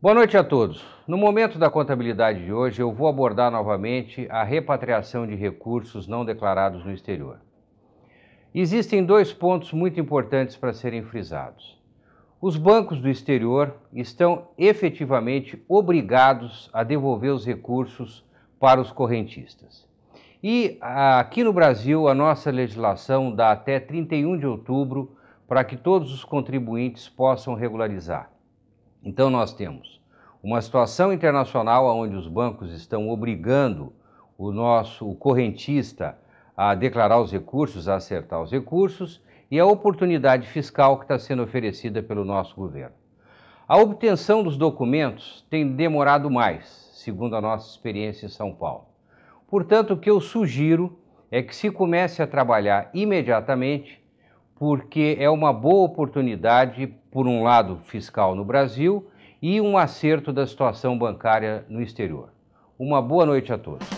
Boa noite a todos. No momento da contabilidade de hoje, eu vou abordar novamente a repatriação de recursos não declarados no exterior. Existem dois pontos muito importantes para serem frisados. Os bancos do exterior estão efetivamente obrigados a devolver os recursos para os correntistas. E ah, aqui no Brasil, a nossa legislação dá até 31 de outubro para que todos os contribuintes possam regularizar. Então, nós temos uma situação internacional onde os bancos estão obrigando o nosso correntista a declarar os recursos, a acertar os recursos e a oportunidade fiscal que está sendo oferecida pelo nosso governo. A obtenção dos documentos tem demorado mais, segundo a nossa experiência em São Paulo. Portanto, o que eu sugiro é que se comece a trabalhar imediatamente porque é uma boa oportunidade, por um lado, fiscal no Brasil e um acerto da situação bancária no exterior. Uma boa noite a todos.